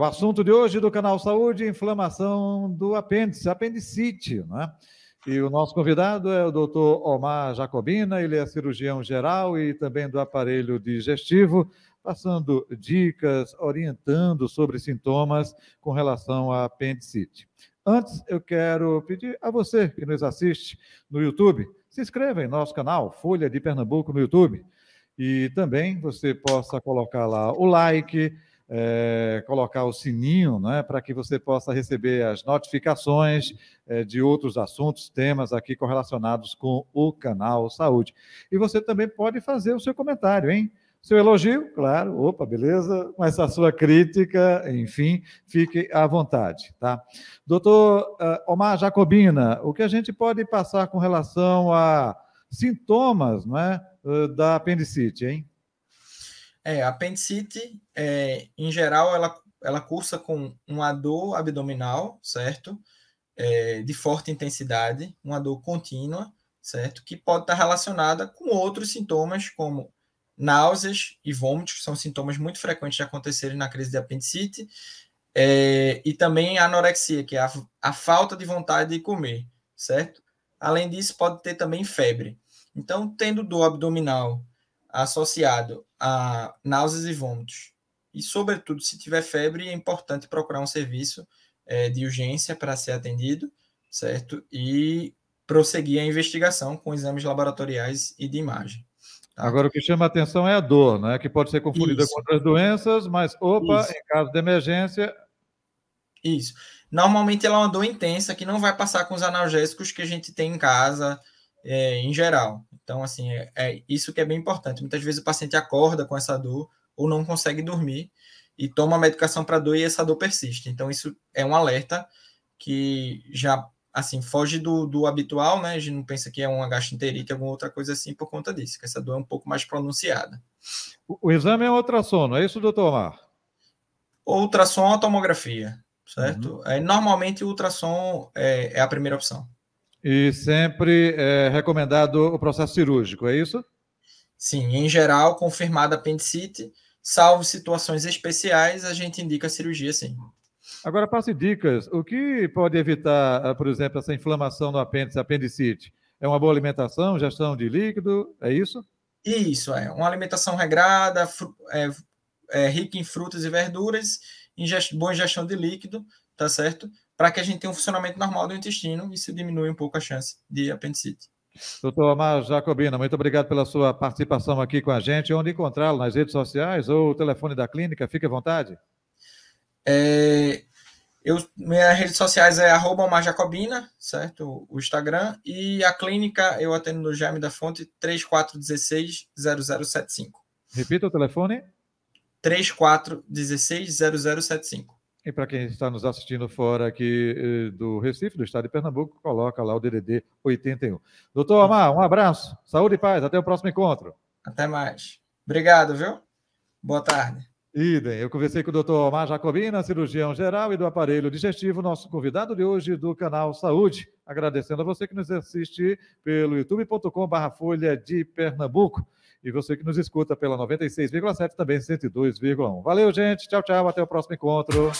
O assunto de hoje do canal Saúde, inflamação do apêndice, apendicite, né? E o nosso convidado é o doutor Omar Jacobina, ele é cirurgião geral e também do aparelho digestivo, passando dicas, orientando sobre sintomas com relação à apendicite. Antes, eu quero pedir a você que nos assiste no YouTube, se inscreva em nosso canal Folha de Pernambuco no YouTube. E também você possa colocar lá o like, é, colocar o sininho né, para que você possa receber as notificações é, de outros assuntos, temas aqui correlacionados com o canal Saúde. E você também pode fazer o seu comentário, hein? Seu elogio, claro, opa, beleza, mas a sua crítica, enfim, fique à vontade, tá? Doutor eh, Omar Jacobina, o que a gente pode passar com relação a sintomas né, da apendicite, hein? É, a apendicite, é, em geral, ela, ela cursa com uma dor abdominal, certo? É, de forte intensidade, uma dor contínua, certo? Que pode estar relacionada com outros sintomas, como náuseas e vômitos, que são sintomas muito frequentes de acontecerem na crise de apendicite, é, e também a anorexia, que é a, a falta de vontade de comer, certo? Além disso, pode ter também febre. Então, tendo dor abdominal associado a náuseas e vômitos. E, sobretudo, se tiver febre, é importante procurar um serviço é, de urgência para ser atendido, certo? E prosseguir a investigação com exames laboratoriais e de imagem. Tá? Agora, o que chama a atenção é a dor, né? que pode ser confundida Isso. com outras doenças, mas, opa, Isso. em caso de emergência. Isso. Normalmente ela é uma dor intensa que não vai passar com os analgésicos que a gente tem em casa, é, em geral. Então, assim, é, é, isso que é bem importante. Muitas vezes o paciente acorda com essa dor ou não consegue dormir e toma a medicação para dor e essa dor persiste. Então, isso é um alerta que já, assim, foge do, do habitual, né? A gente não pensa que é uma gastroenterite, alguma outra coisa assim por conta disso, que essa dor é um pouco mais pronunciada. O, o exame é um ultrassom, é isso, doutor Omar? Ultrassom ou tomografia, certo? Uhum. É, normalmente o ultrassom é, é a primeira opção. E sempre é recomendado o processo cirúrgico, é isso? Sim, em geral, confirmada apendicite, salvo situações especiais, a gente indica a cirurgia, sim. Agora, passe dicas. O que pode evitar, ah, por exemplo, essa inflamação no apêndice, apendicite? É uma boa alimentação, gestão de líquido, é isso? Isso, é. Uma alimentação regrada, é, é, rica em frutas e verduras, ingest, boa ingestão de líquido, tá certo? para que a gente tenha um funcionamento normal do intestino e se diminui um pouco a chance de apendicite. Doutor Amar Jacobina, muito obrigado pela sua participação aqui com a gente. Onde encontrá-lo? Nas redes sociais ou o telefone da clínica? Fique à vontade. É, eu, minhas redes sociais é arroba Jacobina, certo? O Instagram. E a clínica eu atendo no Jaime da Fonte 3416-0075. Repita o telefone. 3416-0075. E para quem está nos assistindo fora aqui eh, do Recife, do estado de Pernambuco, coloca lá o DDD 81. Doutor Amar, um abraço, saúde e paz, até o próximo encontro. Até mais. Obrigado, viu? Boa tarde. Idem. Eu conversei com o Dr. Omar Jacobina, cirurgião geral e do aparelho digestivo, nosso convidado de hoje do canal Saúde. Agradecendo a você que nos assiste pelo youtube.com/barra Folha de Pernambuco e você que nos escuta pela 96,7 também 102,1. Valeu, gente. Tchau, tchau. Até o próximo encontro.